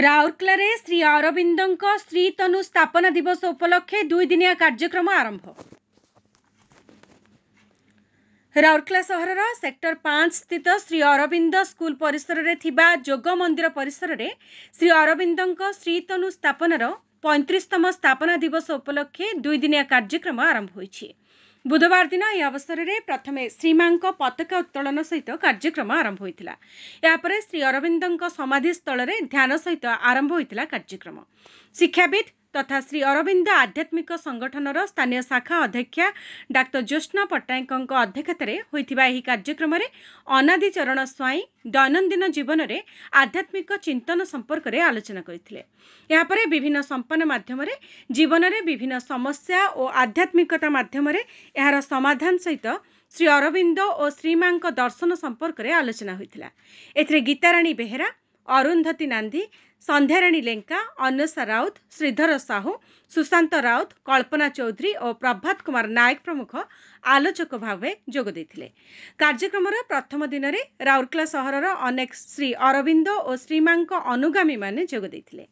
ରାଉରକେଲାରେ ଶ୍ରୀ ଅରବିନ୍ଦଙ୍କ ସ୍ତ୍ରୀ ତନୁ ସ୍ଥାପନା ଦିବସ ଉପଲକ୍ଷେ ଦୁଇଦିନିଆ କାର୍ଯ୍ୟକ୍ରମ ଆରମ୍ଭ ରାଉରକେଲା ସହରର ସେକ୍ଟର ପାଞ୍ଚ ସ୍ଥିତ ଶ୍ରୀ ଅରବିନ୍ଦ ସ୍କୁଲ ପରିସରରେ ଥିବା ଯୋଗ ମନ୍ଦିର ପରିସରରେ ଶ୍ରୀ ଅରବିନ୍ଦଙ୍କ ଶ୍ରୀ ତନୁ ସ୍ଥାପନାର ପଇଁତିରିଶତମ ସ୍ଥାପନା ଦିବସ ଉପଲକ୍ଷେ ଦୁଇଦିନିଆ କାର୍ଯ୍ୟକ୍ରମ ଆରମ୍ଭ ହୋଇଛି ବୁଧବାର ଦିନ ଏହି ଅବସରରେ ପ୍ରଥମେ ଶ୍ରୀମାଙ୍କ ପତାକା ଉତ୍ତୋଳନ ସହିତ କାର୍ଯ୍ୟକ୍ରମ ଆରମ୍ଭ ହୋଇଥିଲା ଏହାପରେ ଶ୍ରୀ ଅରବିନ୍ଦଙ୍କ ସମାଧି ସ୍ଥଳରେ ଧ୍ୟାନ ସହିତ ଆରମ୍ଭ ହୋଇଥିଲା କାର୍ଯ୍ୟକ୍ରମ ଶିକ୍ଷାବିତ୍ ତଥା ଶ୍ରୀ ଅରବିନ୍ଦ ଆଧ୍ୟାତ୍ମିକ ସଂଗଠନର ସ୍ଥାନୀୟ ଶାଖା ଅଧ୍ୟକ୍ଷା ଡାକ୍ତର ଜ୍ୟୋତ୍ନା ପଟ୍ଟନାୟକଙ୍କ ଅଧ୍ୟକ୍ଷତାରେ ହୋଇଥିବା ଏହି କାର୍ଯ୍ୟକ୍ରମରେ ଅନାଦି ଚରଣ ସ୍ୱାଇଁ ଦୈନନ୍ଦିନ ଜୀବନରେ ଆଧ୍ୟାତ୍ମିକ ଚିନ୍ତନ ସମ୍ପର୍କରେ ଆଲୋଚନା କରିଥିଲେ ଏହାପରେ ବିଭିନ୍ନ ସମ୍ପନ୍ନ ମାଧ୍ୟମରେ ଜୀବନରେ ବିଭିନ୍ନ ସମସ୍ୟା ଓ ଆଧ୍ୟାତ୍ମିକତା ମାଧ୍ୟମରେ ଏହାର ସମାଧାନ ସହିତ ଶ୍ରୀ ଅରବିନ୍ଦ ଓ ଶ୍ରୀମାଙ୍କ ଦର୍ଶନ ସମ୍ପର୍କରେ ଆଲୋଚନା ହୋଇଥିଲା ଏଥିରେ ଗୀତାରାଣୀ ବେହେରା ଅରୁନ୍ଧତୀ ନାନ୍ଦି ସନ୍ଧ୍ୟାରାଣୀ ଲେଙ୍କା ଅନୁଷା ରାଉତ ଶ୍ରୀଧର ସାହୁ ସୁଶାନ୍ତ ରାଉତ କଳ୍ପନା ଚୌଧୁରୀ ଓ ପ୍ରଭାତ କୁମାର ନାୟକ ପ୍ରମୁଖ ଆଲୋଚକ ଭାବେ ଯୋଗ ଦେଇଥିଲେ କାର୍ଯ୍ୟକ୍ରମର ପ୍ରଥମ ଦିନରେ ରାଉରକେଲା ସହରର ଅନେକ ଶ୍ରୀ ଅରବିନ୍ଦ ଓ ଶ୍ରୀମାଙ୍କ ଅନୁଗାମୀମାନେ ଯୋଗ ଦେଇଥିଲେ